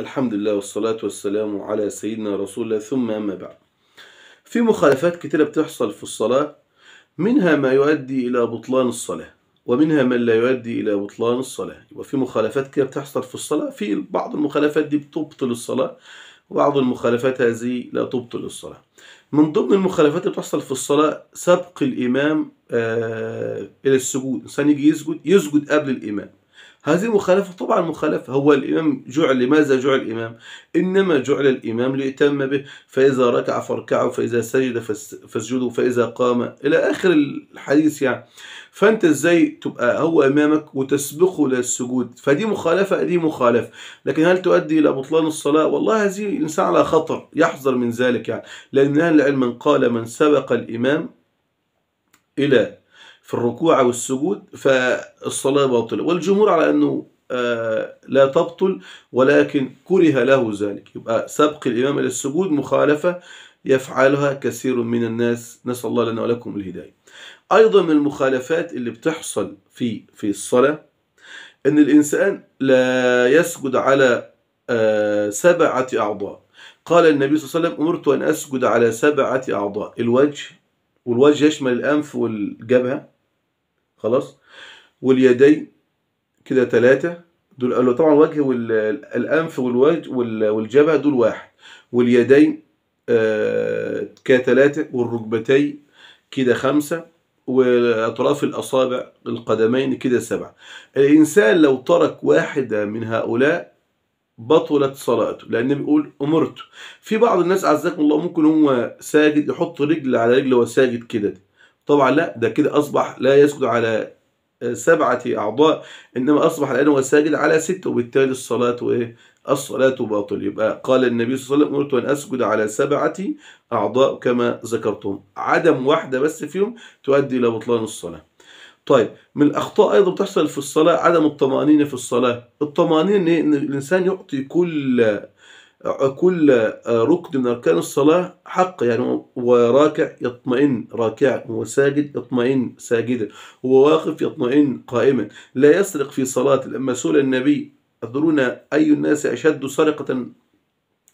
الحمد لله والصلاة والسلام على سيدنا رسول الله ثم أما بعد في مخالفات كتيرة بتحصل في الصلاة منها ما يؤدي إلى بطلان الصلاة ومنها من لا يؤدي إلى بطلان الصلاة وفي مخالفات كده بتحصل في الصلاة في بعض المخالفات دي بتبطل الصلاة وبعض المخالفات هذه لا تبطل الصلاة من ضمن المخالفات اللي بتحصل في الصلاة سبق الإمام آه إلى السجود إنسان يجي يسجد يسجد قبل الإمام هذه مخالفة طبعا مخالفة هو الإمام جعل لماذا جعل الإمام إنما جعل الإمام ليتم به فإذا ركع فاركعوا فإذا سجد فاسجدوا فإذا قام إلى آخر الحديث يعني فأنت إزاي تبقى هو أمامك وتسبقه للسجود فدي مخالفة دي مخالفة لكن هل تؤدي إلى بطلان الصلاة والله هذه الإنسان على خطر يحذر من ذلك يعني لأن أهل العلم من قال من سبق الإمام إلى في الركوع والسجود فالصلاة باطلة والجمهور على أنه آه، لا تبطل ولكن كره له ذلك يبقى سبق الإمام إلى السجود مخالفة يفعلها كثير من الناس نسأل الله لنا ولكم الهداية أيضا من المخالفات اللي بتحصل في في الصلاة أن الإنسان لا يسجد على آه، سبعة أعضاء قال النبي صلى الله عليه وسلم أمرت أن أسجد على سبعة أعضاء الوجه والوجه يشمل الأنف والجبهة خلاص واليدين كده ثلاثة دول طبعا الوجه والأنف والوجه والجبهة دول واحد واليدين آه كده ثلاثة والركبتين كده خمسة وأطراف الأصابع القدمين كده سبعة الإنسان لو ترك واحدة من هؤلاء بطلت صلاته لأن بيقول أمرت في بعض الناس عزكم الله ممكن هو ساجد يحط رجل على رجل وساجد كده طبعا لا ده كده أصبح لا يسجد على آه، سبعة أعضاء إنما أصبح الآن هو ساجد على ستة وبالتالي الصلاة وإيه؟ الصلاة باطل يبقى قال النبي صلى الله عليه وسلم أمرت أن أسجد على سبعة أعضاء كما ذكرتم عدم واحدة بس فيهم تؤدي إلى بطلان الصلاة طيب من الأخطاء أيضا بتحصل في الصلاة عدم الطمأنينة في الصلاة الطمأنينة إن الإنسان يعطي كل كل آه، ركن من أركان الصلاة حق يعني وراكع يطمئن راكعا وساجد يطمئن ساجدا وواقف يطمئن قائما لا يسرق في صلاته لما سئل النبي أدرون أي الناس أشد سرقة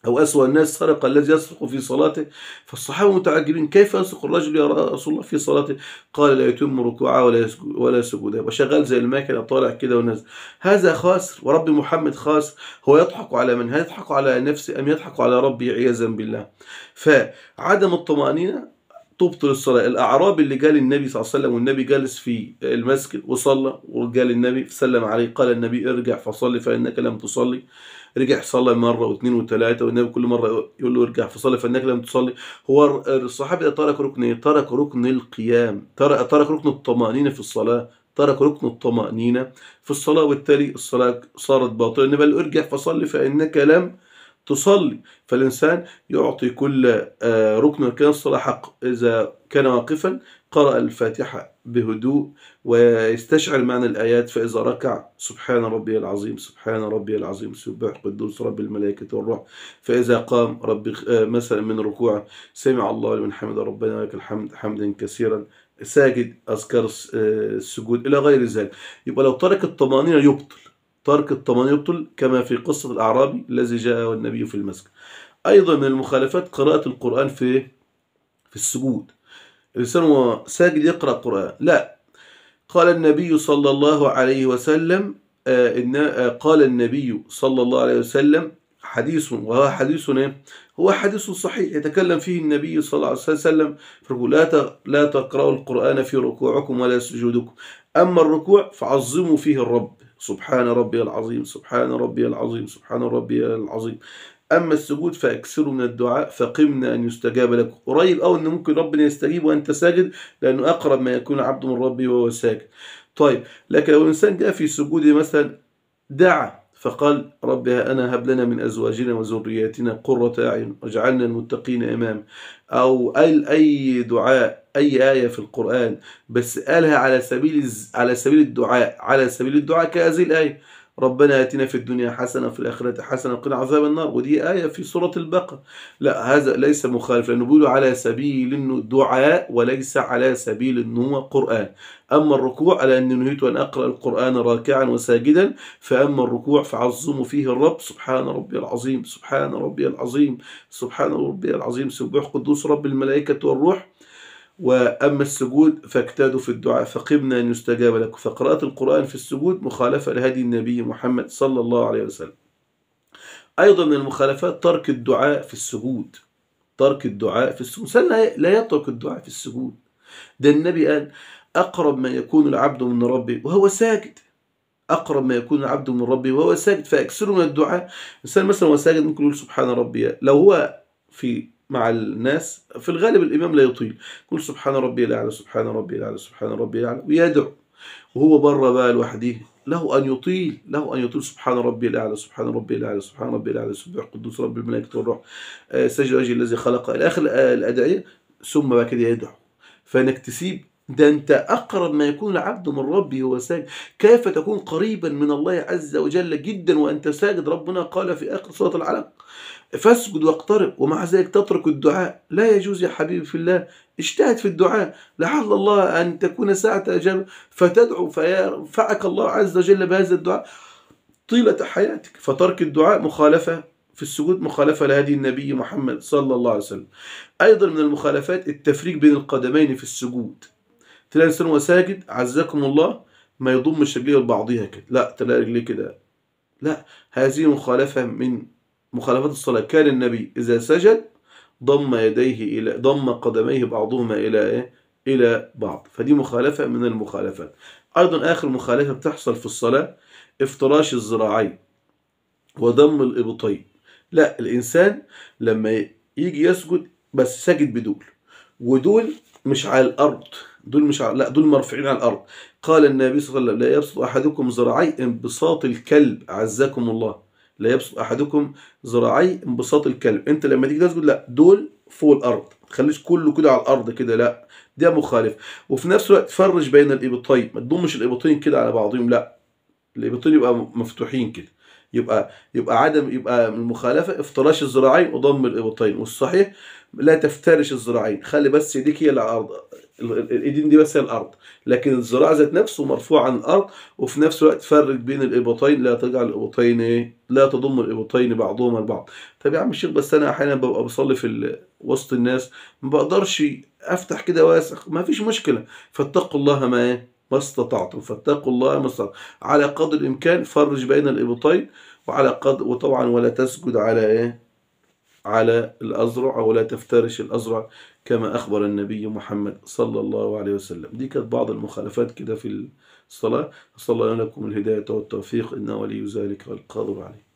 أو أسوأ الناس سرق الذي يسرق في صلاته فالصحابة متعجبين كيف يسرق الرجل يا رسول الله في صلاته قال لا يتم ركوعه ولا ولا سجوده وشغال زي الماكنة طالع كده ونازل هذا خاسر ورب محمد خاسر هو يضحك على من هل يضحك على نفسه أم يضحك على ربه عياذا بالله فعدم الطمأنينة تبطل الصلاة الأعرابي اللي جال النبي صلى الله عليه وسلم والنبي جالس في المسجد وصلى وقال النبي فسلم عليه قال النبي ارجع فصلي فإنك لم تصلي رجع صلى مرة واثنين وثلاثة والنبي كل مرة يقول له ارجع فصلي فإنك لم تصلي هو الصحابي ده ترك ركن ايه؟ ترك ركن القيام ترك ركن الطمأنينة في الصلاة ترك ركن الطمأنينة في الصلاة وبالتالي الصلاة صارت باطلة النبي قال ارجع فصلي فإنك لم تصلي تصلي فالإنسان يعطي كل آه، ركن كان الصلاة حق إذا كان واقفا قرأ الفاتحة بهدوء ويستشعر معنى الآيات فإذا ركع سبحان ربي العظيم سبحان ربي العظيم سبح قدوس رب الملائكة والروح فإذا قام ربي آه، مثلا من ركوع سمع الله لمن حمد ربنا لك الحمد حمدا كثيرا ساجد أذكار آه، السجود إلى غير ذلك يبقى لو ترك الطمأنينة يبطل ترك الطمان يبطل كما في قصة الأعرابي الذي جاء والنبي في المسجد أيضا من المخالفات قراءة القرآن في في السجود الإنسان هو ساجد يقرأ القرآن لا قال النبي صلى الله عليه وسلم آه، إن آه، قال النبي صلى الله عليه وسلم حديث وهو حديث هو حديث صحيح يتكلم فيه النبي صلى الله عليه وسلم لا لا تقرأوا القرآن في ركوعكم ولا سجودكم أما الركوع فعظموا فيه الرب سبحان ربي العظيم سبحان ربي العظيم سبحان ربي العظيم أما السجود فأكثروا من الدعاء فقمنا أن يستجاب لكم قريب أو أن ممكن ربنا يستجيب وأنت ساجد لأنه أقرب ما يكون عبد من ربه وهو ساجد طيب لكن لو الإنسان جاء في سجوده مثلا دعا فقال ربها أنا هب لنا من أزواجنا وذرياتنا قرة أعين واجعلنا المتقين إمام أو قال أي دعاء أي آية في القرآن بس قالها على سبيل على سبيل الدعاء على سبيل الدعاء كهذه الآية ربنا آتنا في الدنيا حسنة وفي الآخرة حسنة وقنا عذاب النار ودي آية في سورة البقرة لا هذا ليس مخالف لأنه بيقولوا على سبيل الدعاء وليس على سبيل أنه هو قرآن أما الركوع على أني نهيت أن أقرأ القرآن راكعا وساجدا فأما الركوع فعظم فيه الرب سبحان ربي العظيم سبحان ربي العظيم سبحان ربي العظيم سبح قدوس رب الملائكة والروح وأما السجود فاكتادوا في الدعاء فقمنا أن يستجاب لكم فقراءة القرآن في السجود مخالفة لهدي النبي محمد صلى الله عليه وسلم أيضا من المخالفات ترك الدعاء في السجود ترك الدعاء في السجود الإنسان لا يترك الدعاء في السجود ده النبي قال أقرب ما يكون العبد من ربه وهو ساجد أقرب ما يكون العبد من ربه وهو ساجد فأكثروا من الدعاء الإنسان مثلا وهو ساجد ممكن يقول سبحان ربي لو هو في مع الناس في الغالب الإمام لا يطيل يقول سبحان ربي الأعلى سبحان ربي الأعلى سبحان ربي الأعلى ويدعو وهو بره بقى لوحده له أن يطيل له أن يطيل سبحان ربي الأعلى سبحان ربي الأعلى سبحان ربي الأعلى سبح قدوس رب الملائكة والروح آه، سجد وجه الذي خلق إلى آخر الأدعية ثم بعد كده يدعو فإنك تسيب ده أنت أقرب ما يكون العبد من ربه هو ساجد كيف تكون قريبا من الله عز وجل جدا وأنت ساجد ربنا قال في آخر سورة العلق فاسجد واقترب ومع ذلك تترك الدعاء لا يجوز يا حبيبي في الله اجتهد في الدعاء لعل الله أن تكون ساعة اجل فتدعو فيرفعك الله عز وجل بهذا الدعاء طيلة حياتك فترك الدعاء مخالفة في السجود مخالفة لهدي النبي محمد صلى الله عليه وسلم أيضا من المخالفات التفريق بين القدمين في السجود تلاقي الانسان وهو ساجد عزكم الله ما يضمش رجليه لبعضيها كده لا تلاقي رجليه كده لا هذه مخالفة من مخالفات الصلاة كان النبي إذا سجد ضم يديه إلى ضم قدميه بعضهما إلى إيه؟ إلى بعض فدي مخالفة من المخالفات أيضا آخر مخالفة بتحصل في الصلاة افتراش الذراعين وضم الإبطين لا الإنسان لما يجي يسجد بس ساجد بدول ودول مش على الأرض دول مش ع... لا دول مرفوعين على الارض قال النبي صلى الله عليه وسلم لا يبسط احدكم ذراعي انبساط الكلب عزكم الله لا يبسط احدكم ذراعي انبساط الكلب انت لما تيجي تسجد لا دول فوق الارض تخليش كله كده على الارض كده لا ده مخالف وفي نفس الوقت فرج بين الابطين ما تضمش الابطين كده على بعضهم لا الابطين يبقى مفتوحين كده يبقى يبقى عدم يبقى المخالفه افتراش الذراعين وضم الابطين والصحيح لا تفترش الذراعين خلي بس يديك هي على الارض الايدين دي بس هي الارض لكن الذراع ذات نفسه مرفوع عن الارض وفي نفس الوقت فرق بين الابطين لا تجعل الابطين ايه لا تضم الابطين بعضهما البعض طب يا عم الشيخ بس انا احيانا ببقى بصلي في وسط الناس ما بقدرش افتح كده واسع ما فيش مشكله فاتقوا الله ما ايه ما استطعتم فاتقوا الله ما استطعتم على قدر الامكان فرج بين الابطين وعلى قدر وطبعا ولا تسجد على ايه على الأزرع أو لا تفترش الأزرع كما أخبر النبي محمد صلى الله عليه وسلم دي كانت بعض المخالفات كده في الصلاة صلى الله لكم الهداية والتوفيق إنه ولي ذلك والقادر عليه